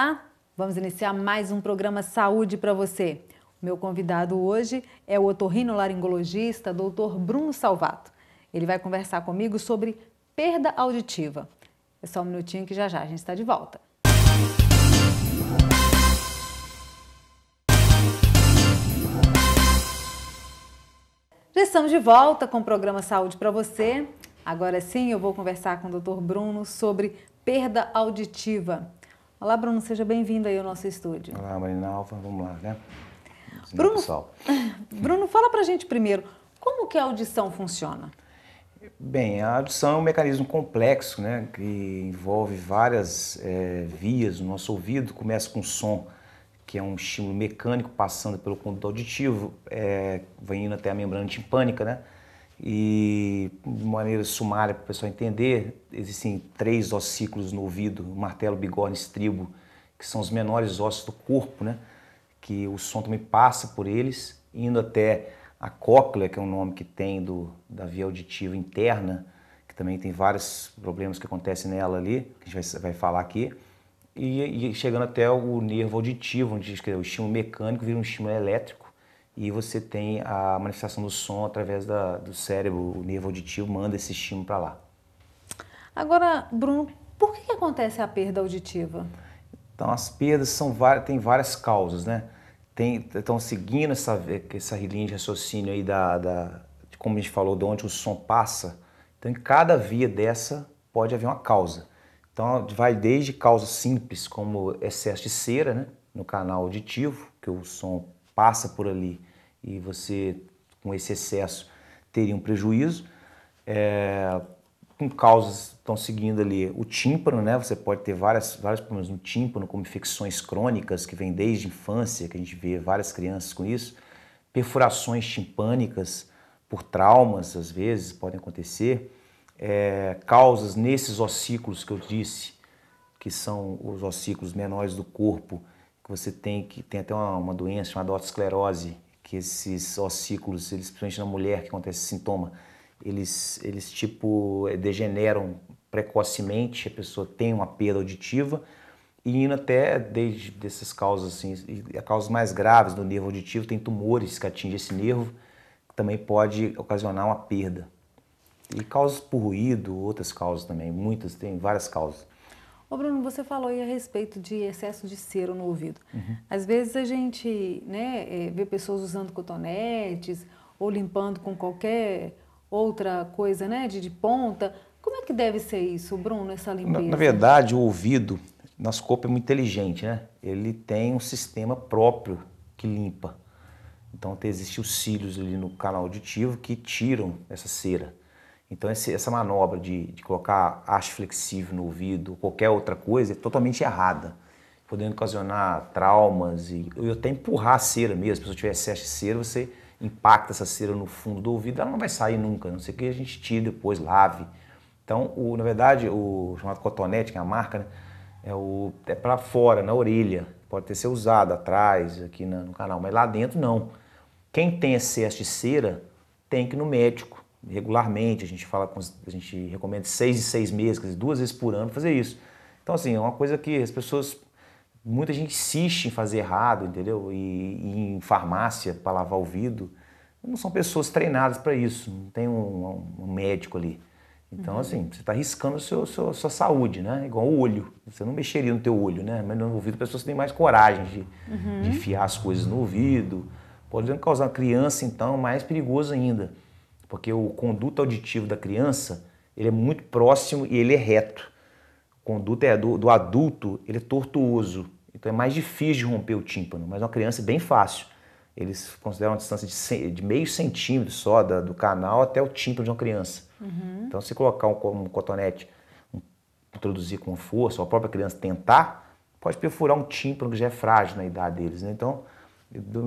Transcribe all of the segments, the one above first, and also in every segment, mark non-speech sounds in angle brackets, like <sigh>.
Olá! Vamos iniciar mais um programa Saúde para você. O meu convidado hoje é o otorrinolaringologista Dr. Bruno Salvato. Ele vai conversar comigo sobre perda auditiva. É só um minutinho que já já a gente está de volta. Já estamos de volta com o programa Saúde para você. Agora sim, eu vou conversar com o Dr. Bruno sobre perda auditiva. Olá, Bruno, seja bem-vindo aí ao nosso estúdio. Olá, Marina Alfa, vamos lá, né? Bruno, pessoal. <laughs> Bruno, fala pra gente primeiro, como que a audição funciona? Bem, a audição é um mecanismo complexo, né, que envolve várias é, vias no nosso ouvido, começa com som, que é um estímulo mecânico passando pelo conduto auditivo, é, eh, vai indo até a membrana timpânica, né, e de maneira sumária para o pessoal entender, existem três ossículos no ouvido, martelo, bigorna, estribo, que são os menores ossos do corpo, né? Que o som também passa por eles, indo até a cóclea, que é um nome que tem do, da via auditiva interna, que também tem vários problemas que acontecem nela ali, que a gente vai, vai falar aqui, e, e, chegando até o nervo auditivo, onde o estímulo mecânico vira um estímulo elétrico, e você tem a manifestação do som através da, do cérebro, o nervo auditivo manda esse estímulo para lá. Agora, Bruno, por que, que, acontece a perda auditiva? Então, as perdas são várias, tem várias causas, né? Tem, então, seguindo essa, essa linha de raciocínio aí da, da, de como a gente falou, de onde o som passa, então em cada via dessa pode haver uma causa. Então, vai desde causas simples, como excesso de cera, né? No canal auditivo, que o som passa por ali e você, com esse excesso, teria um prejuízo. É, com causas estão seguindo ali o tímpano, né? Você pode ter várias, vários problemas no tímpano, como infecções crônicas que vêm desde a infância, que a gente vê várias crianças com isso, perfurações timpânicas por traumas, às vezes, podem acontecer. É, causas nesses ossículos que eu disse, que são os ossículos menores do corpo, que você tem que tem até uma, uma doença chamada otosclerose, que esses ossículos, eles, principalmente na mulher que acontece esse sintoma, eles, eles tipo eh, degeneram precocemente, a pessoa tem uma perda auditiva e indo até desde dessas causas assim, a causas mais graves do nervo auditivo tem tumores que atingem esse nervo, que também pode ocasionar uma perda. E causas por ruído, outras causas também, muitas, tem várias causas. Ô Bruno, você falou aí a respeito de excesso de cera no ouvido. Uhum. Às vezes a gente né, eh, vê pessoas usando cotonetes ou limpando com qualquer outra coisa né, de, de ponta. Como é que deve ser isso, Bruno, essa limpeza? Na, na verdade, o ouvido, nosso corpo é muito inteligente, né? Ele tem um sistema próprio que limpa. Então, existem os cílios ali no canal auditivo que tiram essa cera. Então, esse, essa manobra de, de, colocar haste flexível no ouvido, qualquer outra coisa, é totalmente errada, podendo ocasionar traumas e, e até empurrar a cera mesmo. Se você tiver excesso de cera, você impacta essa cera no fundo do ouvido, ela não vai sair nunca, Não sei o que a gente tire depois, lave. Então, o, na verdade, o chamado cotonete, que é a marca, né, é, é para fora, na orelha. Pode ter sido usado atrás, aqui na, no canal, mas lá dentro não. Quem tem excesso de cera tem que ir no médico regularmente, a gente fala com, a gente recomenda seis e seis meses, dizer, duas vezes por ano fazer isso. Então assim, é uma coisa que as pessoas, muita gente insiste em fazer errado, entendeu? E, e em farmácia para lavar o ouvido não são pessoas treinadas para isso, não tem um, um médico ali. Então, uhum. assim, você está arriscando a sua, sua, sua, saúde, né? Igual o olho. Você não mexeria no teu olho, né? Mas no ouvido as pessoas têm mais coragem de, uhum. de enfiar as coisas no ouvido. Pode causar criança, então, mais perigoso ainda porque o conduto auditivo da criança ele é muito próximo e ele é reto. O conduto é do, do adulto ele é tortuoso, então é mais difícil de romper o tímpano, mas uma criança é bem fácil. Eles consideram uma distância de, de meio centímetro só da, do canal até o tímpano de uma criança. Uhum. Então, se colocar um, um cotonete, um, introduzir com força, ou a própria criança tentar, pode perfurar um tímpano que já é frágil na idade deles. Né? Então,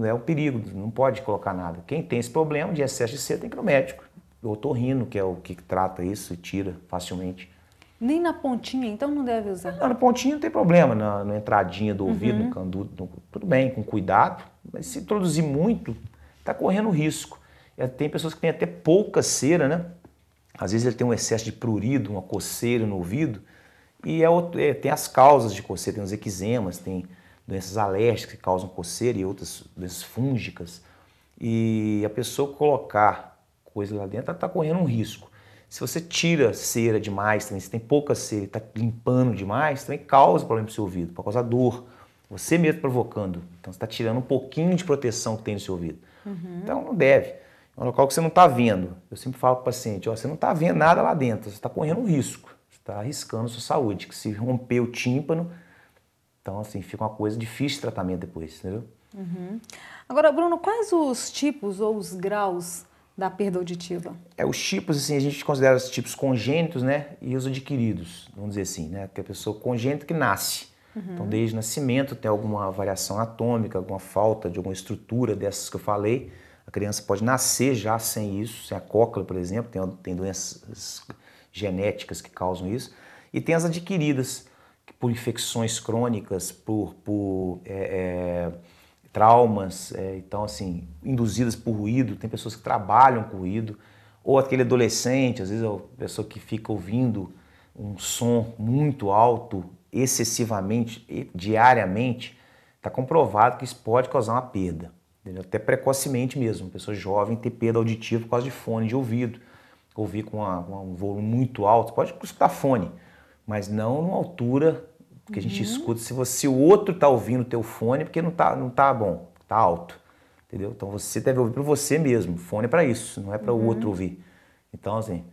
é o perigo, não pode colocar nada. Quem tem esse problema de excesso de C tem que ir ao médico. O otorrino, que é o que trata isso, tira facilmente. Nem na pontinha, então não deve usar? Não, na pontinha não tem problema, na, na entradinha do ouvido, uhum. no canduto, tudo bem, com cuidado. Mas se introduzir muito, está correndo risco. E é, tem pessoas que têm até pouca cera, né? Às vezes ele tem um excesso de prurido, uma coceira no ouvido, e é, é, tem as causas de coceira, tem os eczemas, tem doenças alérgicas que causam coceira e outras doenças fúngicas. E a pessoa colocar coisa lá dentro, ela está correndo um risco. Se você tira cera demais também, se tem pouca cera e está limpando demais, também causa problema para o seu ouvido, para causar dor. Você mesmo provocando. Então você está tirando um pouquinho de proteção que tem no seu ouvido. Uhum. Então não deve. É um local que você não está vendo. Eu sempre falo para o paciente, ó, você não está vendo nada lá dentro, você está correndo um risco. Você está arriscando a sua saúde, que se romper o tímpano, então, assim, fica uma coisa difícil de tratamento depois, entendeu? Uhum. Agora, Bruno, quais os tipos ou os graus da perda auditiva? É, os tipos, assim, a gente considera os tipos congênitos, né? E os adquiridos, vamos dizer assim, né? Que a pessoa congênita que nasce. Então, uhum. Então, desde o nascimento tem alguma variação atômica, alguma falta de alguma estrutura dessas que eu falei. A criança pode nascer já sem isso, sem a cóclea, por exemplo, tem, tem doenças genéticas que causam isso. E tem as adquiridas, por infecções crônicas, por, por é, é, traumas, é, então assim, induzidas por ruído, tem pessoas que trabalham com ruído, ou aquele adolescente, às vezes é pessoa que fica ouvindo um som muito alto, excessivamente, diariamente, está comprovado que isso pode causar uma perda, entendeu? até precocemente mesmo, uma pessoa jovem ter perda auditiva por causa de fone de ouvido, ouvir com uma, um volume muito alto, pode escutar fone, mas não numa altura porque a gente uhum. escuta se, você, se o outro tá ouvindo o teu fone, porque não tá, não tá bom, tá alto. Entendeu? Então você deve ouvir para você mesmo. Fone é para isso, não é para o uhum. outro ouvir. Então, assim,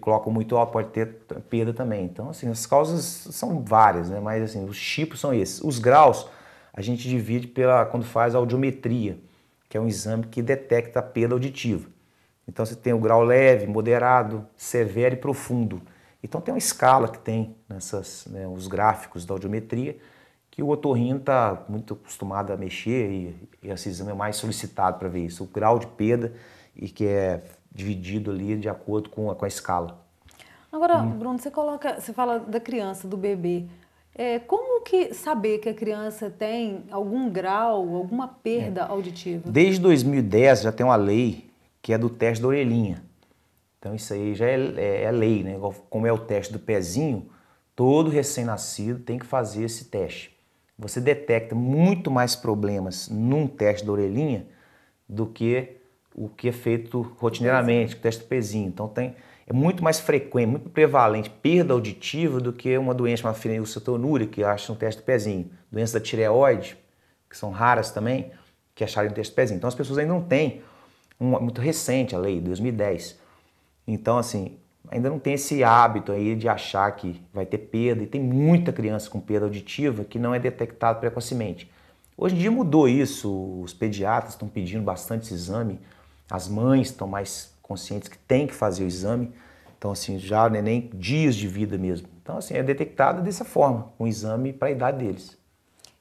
coloca muito alto, pode ter perda também. Então, assim, as causas são várias, né? Mas, assim, os tipos são esses. Os graus a gente divide pela, quando faz a audiometria, que é um exame que detecta a perda auditiva. Então, você tem o grau leve, moderado, severo e profundo. Então tem uma escala que tem nessas, né, os gráficos da audiometria, que o otorrino está muito acostumado a mexer e, e esse exame é mais solicitado para ver isso, o grau de perda e que é dividido ali de acordo com a, com a escala. Agora, hum. Bruno, você coloca, você fala da criança, do bebê. É, como que saber que a criança tem algum grau, alguma perda é. auditiva? Desde 2010 já tem uma lei que é do teste da orelhinha. Então isso aí já é, é, é lei, né? Como é o teste do pezinho, todo recém-nascido tem que fazer esse teste. Você detecta muito mais problemas num teste da orelhinha do que o que é feito rotineiramente, o teste do pezinho. Então tem, é muito mais frequente, muito prevalente perda auditiva do que uma doença chamada fenilcetonúria, que acha no é teste do pezinho. Doença da tireoide, que são raras também, que acharam no teste do pezinho. Então as pessoas ainda não têm, um, muito recente a lei, 2010, então, assim, ainda não tem esse hábito aí de achar que vai ter perda, e tem muita criança com perda auditiva que não é detectada precocemente. Hoje em dia mudou isso, os pediatras estão pedindo bastante esse exame, as mães estão mais conscientes que tem que fazer o exame, então assim, já né, nem dias de vida mesmo. Então assim, é detectado dessa forma, um exame para a idade deles.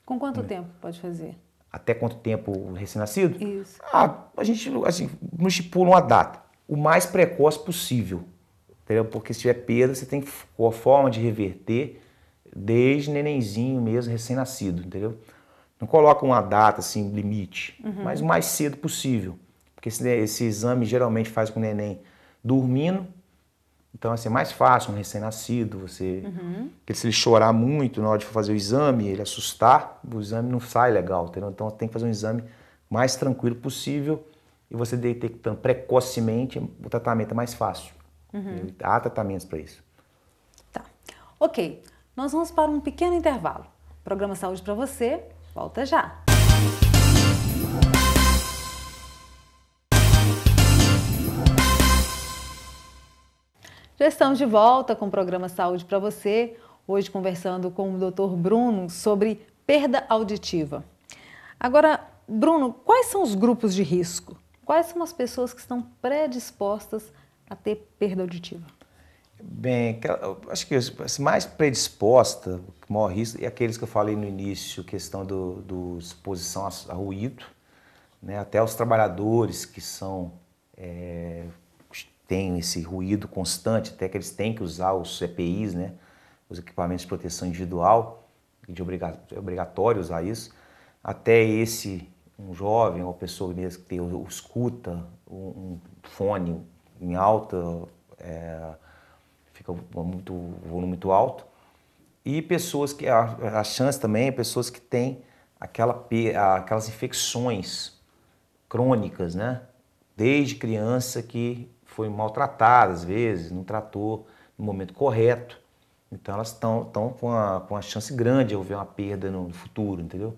Com quanto é. tempo pode fazer? Até quanto tempo recém-nascido? Isso. Ah, a gente assim, não estipula uma data o mais precoce possível. Entendeu? Porque se tiver perda, você tem a forma de reverter desde nenenzinho mesmo, recém-nascido, entendeu? Não coloca uma data, assim, limite, uhum. mas o mais cedo possível. Porque esse, esse, exame geralmente faz com o neném dormindo, então vai assim, é mais fácil um recém-nascido, você... Uhum. Porque se ele chorar muito na hora de fazer o exame, ele assustar, o exame não sai legal, entendeu? Então tem que fazer um exame mais tranquilo possível, e você detectando precocemente, o tratamento é mais fácil. Uhum. Há tratamentos para isso. Tá. Ok. Nós vamos para um pequeno intervalo. Programa Saúde para você, volta já. Já estamos de volta com o programa Saúde para você, hoje conversando com o Dr. Bruno sobre perda auditiva. Agora, Bruno, quais são os grupos de risco? Quais são as pessoas que estão predispostas a ter perda auditiva? Bem, acho que as mais predisposta, o maior risco, é aqueles que eu falei no início, questão do, do exposição a, a ruído, né? até os trabalhadores que são é, têm esse ruído constante, até que eles têm que usar os EPIs, né? os equipamentos de proteção individual, de é obrigatório usar isso, até esse um jovem, uma pessoa mesmo que tem, escuta um, um fone em alta, é, fica muito, volume muito alto, e pessoas que, a, a chance também é pessoas que têm aquela, aquelas infecções crônicas, né? Desde criança que foi maltratada às vezes, não tratou no momento correto. Então elas estão com, a, com uma chance grande de haver uma perda no futuro, entendeu?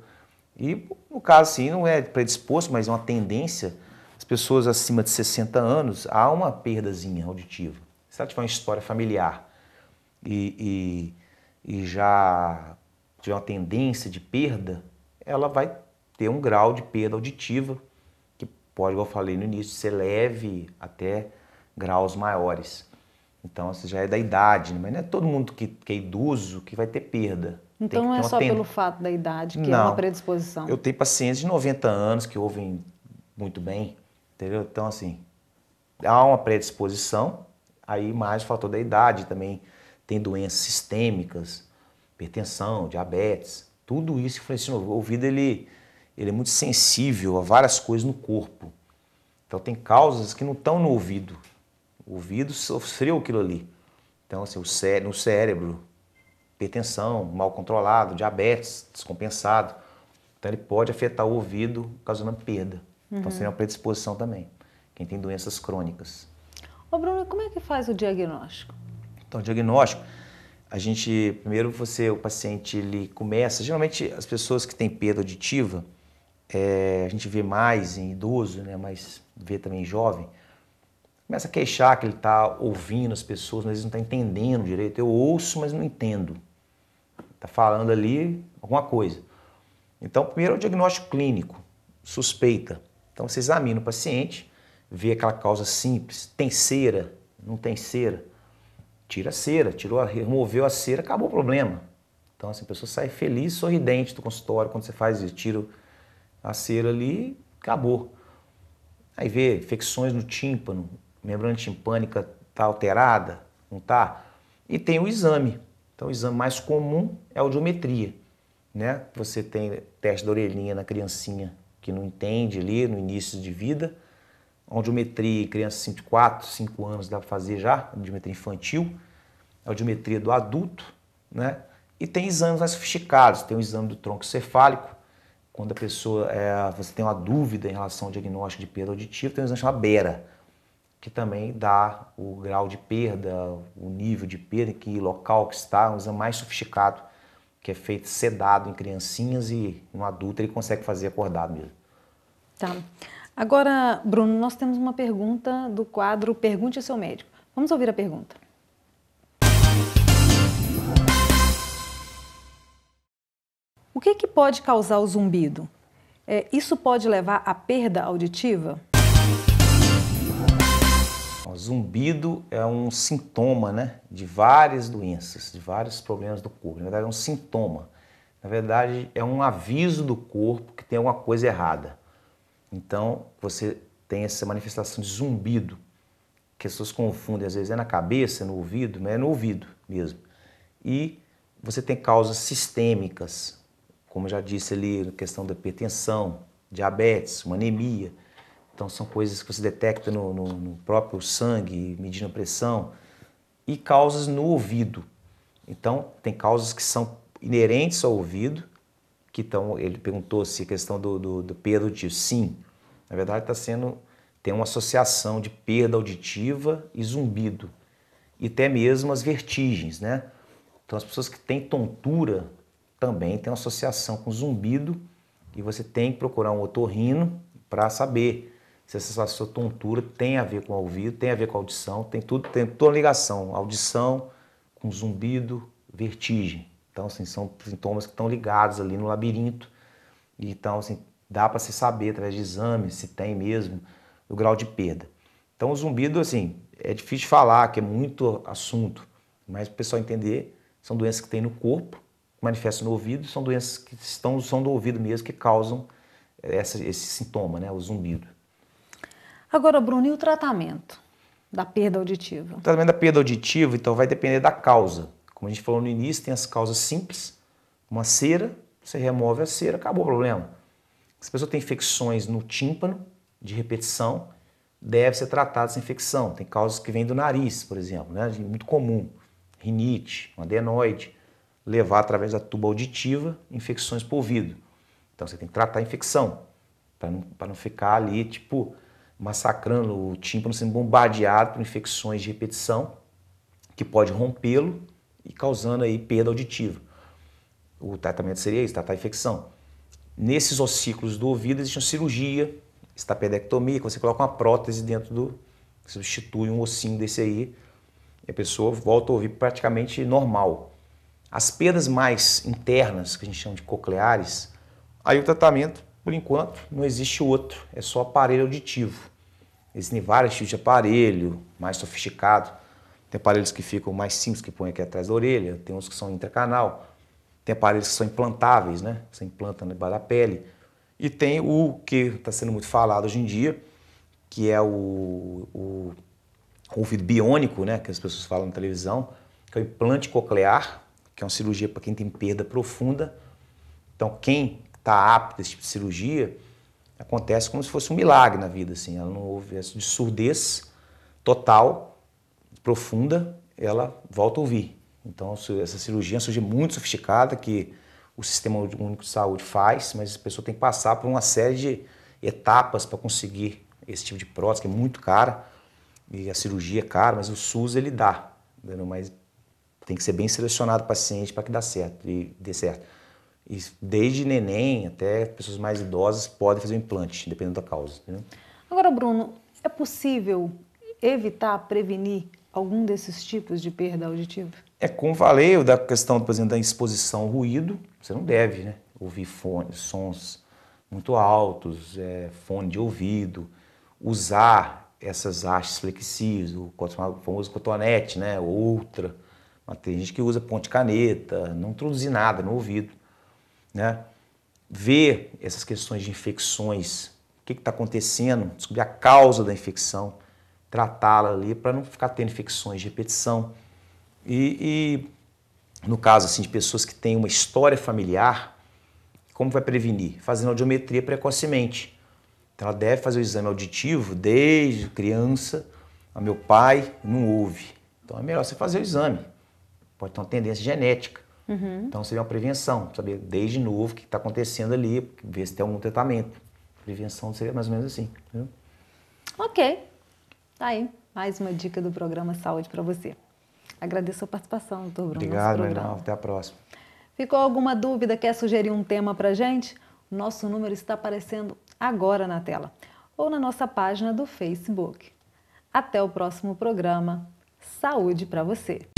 E, no caso, assim, não é predisposto, mas é uma tendência. As pessoas acima de 60 anos, há uma perdazinha auditiva. Se ela tiver uma história familiar e, e, e já tiver uma tendência de perda, ela vai ter um grau de perda auditiva, que pode, igual eu falei no início, ser leve até graus maiores. Então, isso já é da idade, né? mas não é todo mundo que, que é idoso que vai ter perda. Então não é só ten... pelo fato da idade que não. é uma predisposição. Eu tenho pacientes de 90 anos que ouvem muito bem, entendeu? Então, assim, há uma predisposição, aí mais o fator da idade também. Tem doenças sistêmicas, hipertensão, diabetes, tudo isso influencia. O ouvido ele, ele é muito sensível a várias coisas no corpo. Então, tem causas que não estão no ouvido. O ouvido sofreu aquilo ali. Então, assim, o cé no cérebro hipertensão, mal controlado, diabetes descompensado. Então ele pode afetar o ouvido causando perda. Uhum. Então seria uma uhum. predisposição também, quem tem doenças crônicas. Ô Bruno, como é que faz o diagnóstico? Então, o diagnóstico, a gente, primeiro você, o paciente, ele começa, geralmente as pessoas que têm perda auditiva, é, a gente vê mais em idoso, né, mas vê também em jovem, começa a queixar que ele está ouvindo as pessoas, mas ele não está entendendo direito. Eu ouço, mas não entendo. Está falando ali alguma coisa. Então, primeiro é o diagnóstico clínico, suspeita. Então, você examina o paciente, vê aquela causa simples, tem cera, não tem cera. Tira a cera, tirou, removeu a cera, acabou o problema. Então, assim, a pessoa sai feliz, sorridente do consultório quando você faz isso, tira a cera ali, acabou. Aí vê infecções no tímpano, membrana timpânica está alterada, não está? E tem o exame, então, o exame mais comum é a audiometria. Né? Você tem teste da orelhinha na criancinha que não entende ali no início de vida. Audiometria, criança assim, de 4, 5 anos dá para fazer já, audiometria infantil. Audiometria do adulto, né? E tem exames mais sofisticados, tem o exame do tronco cefálico, quando a pessoa é, você tem uma dúvida em relação ao diagnóstico de perda auditiva, tem um exame chamado BERA, que também dá o grau de perda, o nível de perda, que local que está, é um exame mais sofisticado, que é feito sedado em criancinhas e no adulto ele consegue fazer acordado mesmo. Tá. Agora, Bruno, nós temos uma pergunta do quadro Pergunte ao seu médico. Vamos ouvir a pergunta. O que, que pode causar o zumbido? É, isso pode levar à perda auditiva? zumbido é um sintoma né, de várias doenças, de vários problemas do corpo. Na verdade, é um sintoma. Na verdade, é um aviso do corpo que tem alguma coisa errada. Então, você tem essa manifestação de zumbido, que as pessoas confundem, às vezes é na cabeça, no ouvido, mas né, é no ouvido mesmo. E você tem causas sistêmicas, como eu já disse ali, na questão da hipertensão, diabetes, uma anemia. Então, são coisas que você detecta no, no, no próprio sangue, medindo a pressão, e causas no ouvido. Então, tem causas que são inerentes ao ouvido, que estão. Ele perguntou se a questão do, do, do perda auditiva. Sim, na verdade, está sendo. Tem uma associação de perda auditiva e zumbido, e até mesmo as vertigens, né? Então, as pessoas que têm tontura também têm uma associação com zumbido, e você tem que procurar um otorrino para saber se essa sua tontura tem a ver com o ouvido, tem a ver com a audição, tem tudo, tem toda ligação. Audição com zumbido, vertigem. Então, assim, são sintomas que estão ligados ali no labirinto. Então, assim, dá para se saber através de exames se tem mesmo o grau de perda. Então, o zumbido, assim, é difícil de falar, que é muito assunto, mas para o pessoal entender, são doenças que tem no corpo, manifestam no ouvido, são doenças que estão, são do ouvido mesmo, que causam essa, esse sintoma, né, o zumbido. Agora, Bruno, e o tratamento da perda auditiva? O tratamento da perda auditiva, então, vai depender da causa. Como a gente falou no início, tem as causas simples. Uma cera, você remove a cera, acabou o problema. Se a pessoa tem infecções no tímpano, de repetição, deve ser tratada essa infecção. Tem causas que vêm do nariz, por exemplo, né? É muito comum. Rinite, um adenoide, levar através da tuba auditiva infecções por ouvido. Então você tem que tratar a infecção, para não, pra não ficar ali, tipo, massacrando o tímpano, sendo bombardeado por infecções de repetição, que pode rompê-lo e causando aí perda auditiva. O tratamento seria isso, tratar a infecção. Nesses ossículos do ouvido existe uma cirurgia, estapedectomia, que você coloca uma prótese dentro do... substitui um ossinho desse aí, e a pessoa volta a ouvir praticamente normal. As perdas mais internas, que a gente chama de cocleares, aí o tratamento por enquanto, não existe outro, é só aparelho auditivo. Existem vários tipos de aparelho, mais sofisticado. Tem aparelhos que ficam mais simples, que põem aqui atrás da orelha, tem uns que são intracanal, tem aparelhos que são implantáveis, né? Você implanta debaixo da pele. E tem o que está sendo muito falado hoje em dia, que é o, o, o ouvido biônico, né? Que as pessoas falam na televisão, que é o implante coclear, que é uma cirurgia para quem tem perda profunda. Então, quem está apta a esse tipo de cirurgia, acontece como se fosse um milagre na vida, assim. Ela não ouve de surdez total, profunda, ela volta a ouvir. Então, essa cirurgia é uma cirurgia muito sofisticada que o Sistema Único de Saúde faz, mas a pessoa tem que passar por uma série de etapas para conseguir esse tipo de prótese, que é muito cara, e a cirurgia é cara, mas o SUS ele dá. Entendeu? Mas tem que ser bem selecionado o paciente para que dê certo, e dê certo desde neném até pessoas mais idosas podem fazer o implante, dependendo da causa. Entendeu? Agora, Bruno, é possível evitar, prevenir algum desses tipos de perda auditiva? É como falei, da questão, por exemplo, da exposição ao ruído, você não deve né, ouvir sons muito altos, é, fone de ouvido, usar essas hastes flexíveis, o famoso cotonete, né, outra. Mas tem gente que usa ponte caneta, não introduzir nada no ouvido né? ver essas questões de infecções, o que está acontecendo, descobrir a causa da infecção, tratá-la ali para não ficar tendo infecções de repetição. E, e, no caso assim, de pessoas que têm uma história familiar, como vai prevenir? Fazendo audiometria precocemente. Então ela deve fazer o exame auditivo desde criança. A meu pai não ouve. Então é melhor você fazer o exame. Pode ter uma tendência genética. Uhum. Então seria uma prevenção, saber desde novo o que está acontecendo ali, ver se tem algum tratamento. Prevenção seria mais ou menos assim. Entendeu? Ok. Tá aí. Mais uma dica do programa Saúde para você. Agradeço a participação, doutor Bruno. Obrigado, Marinal. Até a próxima. Ficou alguma dúvida? Quer sugerir um tema para gente? Nosso número está aparecendo agora na tela ou na nossa página do Facebook. Até o próximo programa. Saúde para você!